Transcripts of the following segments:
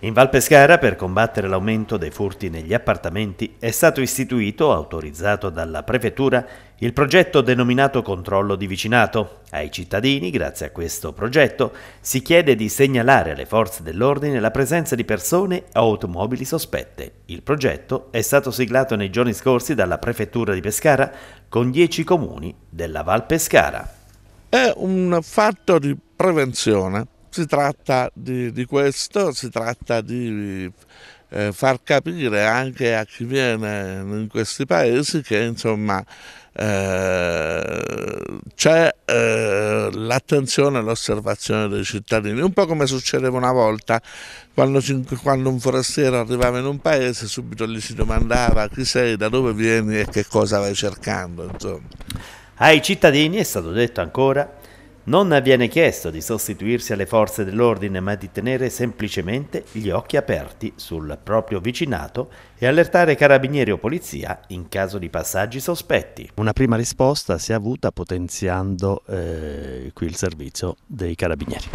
In Val Pescara, per combattere l'aumento dei furti negli appartamenti, è stato istituito, autorizzato dalla Prefettura, il progetto denominato Controllo di Vicinato. Ai cittadini, grazie a questo progetto, si chiede di segnalare alle forze dell'ordine la presenza di persone o automobili sospette. Il progetto è stato siglato nei giorni scorsi dalla Prefettura di Pescara con 10 comuni della Val Pescara. È un fatto di prevenzione si tratta di, di questo, si tratta di eh, far capire anche a chi viene in questi paesi che insomma eh, c'è eh, l'attenzione e l'osservazione dei cittadini, un po' come succedeva una volta quando, quando, un forestiero arrivava in un paese subito gli si domandava chi sei, da dove vieni e che cosa vai cercando. Insomma. Ai cittadini è stato detto ancora non viene chiesto di sostituirsi alle forze dell'ordine, ma di tenere semplicemente gli occhi aperti sul proprio vicinato e allertare carabinieri o polizia in caso di passaggi sospetti. Una prima risposta si è avuta potenziando eh, qui il servizio dei carabinieri.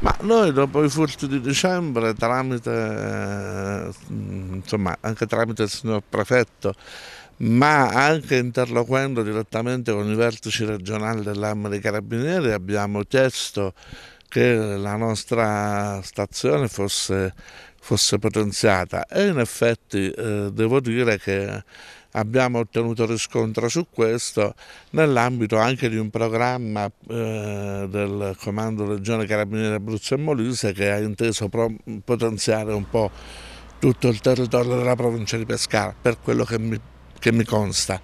Ma noi dopo i furti di dicembre, tramite, eh, insomma, anche tramite il signor prefetto, ma anche interloquendo direttamente con i vertici regionali dell'Arma dei Carabinieri abbiamo chiesto che la nostra stazione fosse, fosse potenziata e in effetti eh, devo dire che abbiamo ottenuto riscontro su questo nell'ambito anche di un programma eh, del Comando Regione Carabinieri Abruzzo e Molise che ha inteso potenziare un po' tutto il territorio della provincia di Pescara per quello che mi che mi consta.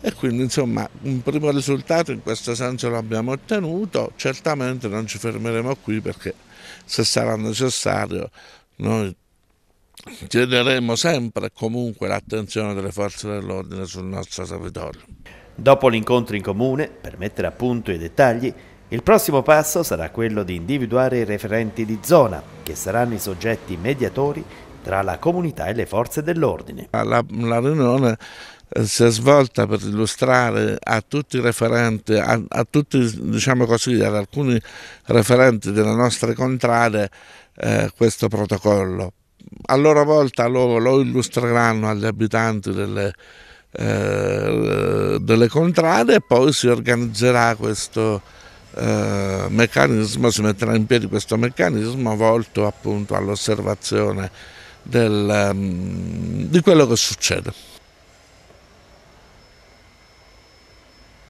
E quindi insomma un primo risultato in questo senso l'abbiamo ottenuto, certamente non ci fermeremo qui perché se sarà necessario noi chiederemo sempre e comunque l'attenzione delle forze dell'ordine sul nostro territorio. Dopo l'incontro in comune, per mettere a punto i dettagli, il prossimo passo sarà quello di individuare i referenti di zona, che saranno i soggetti mediatori tra la comunità e le forze dell'ordine. La, la riunione eh, si è svolta per illustrare a tutti i referenti, a, a tutti, diciamo così, ad alcuni referenti delle nostre contrade eh, questo protocollo. A loro volta loro lo illustreranno agli abitanti delle, eh, delle contrade e poi si organizzerà questo eh, meccanismo, si metterà in piedi questo meccanismo volto appunto all'osservazione del, mm, di quello che succede.